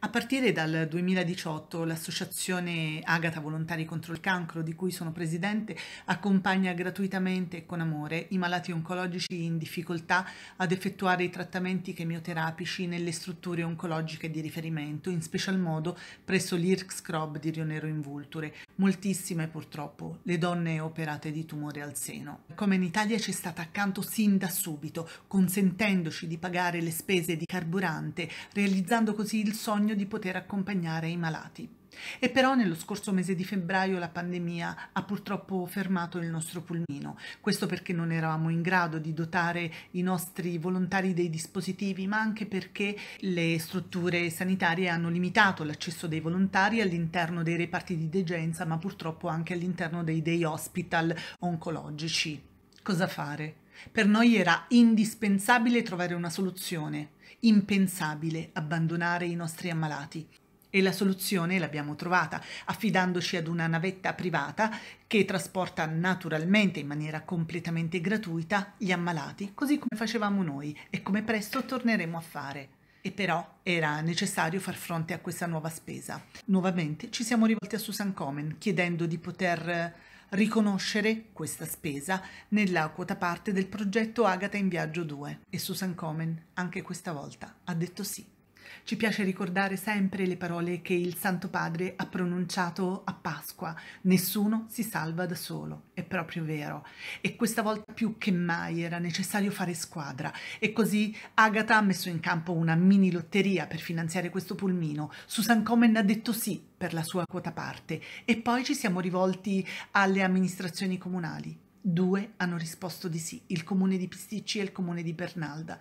A partire dal 2018 l'associazione Agata Volontari contro il Cancro, di cui sono presidente, accompagna gratuitamente e con amore i malati oncologici in difficoltà ad effettuare i trattamenti chemioterapici nelle strutture oncologiche di riferimento, in special modo presso l'IRCS Crob di Rionero in Vulture, moltissime purtroppo le donne operate di tumore al seno. Come in Italia ci è stata accanto sin da subito, consentendoci di pagare le spese di carburante, realizzando così il sogno bisogno di poter accompagnare i malati. E però nello scorso mese di febbraio la pandemia ha purtroppo fermato il nostro pulmino, questo perché non eravamo in grado di dotare i nostri volontari dei dispositivi, ma anche perché le strutture sanitarie hanno limitato l'accesso dei volontari all'interno dei reparti di degenza, ma purtroppo anche all'interno dei day hospital oncologici. Cosa fare? Per noi era indispensabile trovare una soluzione impensabile abbandonare i nostri ammalati. E la soluzione l'abbiamo trovata affidandoci ad una navetta privata che trasporta naturalmente in maniera completamente gratuita gli ammalati, così come facevamo noi e come presto torneremo a fare. E però era necessario far fronte a questa nuova spesa. Nuovamente ci siamo rivolti a Susan Comen chiedendo di poter riconoscere questa spesa nella quota parte del progetto Agata in Viaggio 2 e Susan Comen anche questa volta ha detto sì. Ci piace ricordare sempre le parole che il Santo Padre ha pronunciato a Pasqua, nessuno si salva da solo, è proprio vero. E questa volta più che mai era necessario fare squadra e così Agata ha messo in campo una mini lotteria per finanziare questo pulmino. Susan Comen ha detto sì per la sua quota parte e poi ci siamo rivolti alle amministrazioni comunali. Due hanno risposto di sì, il comune di Pisticci e il comune di Bernalda.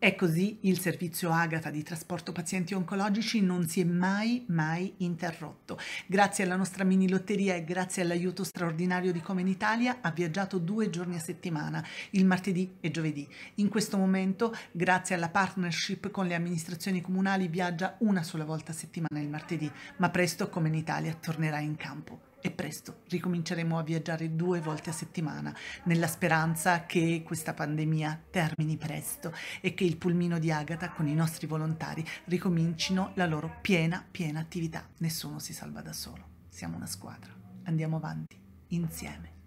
E così il servizio Agata di trasporto pazienti oncologici non si è mai, mai interrotto. Grazie alla nostra mini lotteria e grazie all'aiuto straordinario di Come in Italia ha viaggiato due giorni a settimana, il martedì e giovedì. In questo momento, grazie alla partnership con le amministrazioni comunali, viaggia una sola volta a settimana il martedì, ma presto Come in Italia tornerà in campo e presto ricominceremo a viaggiare due volte a settimana nella speranza che questa pandemia termini presto e che il pulmino di Agata con i nostri volontari ricomincino la loro piena, piena attività. Nessuno si salva da solo, siamo una squadra, andiamo avanti insieme.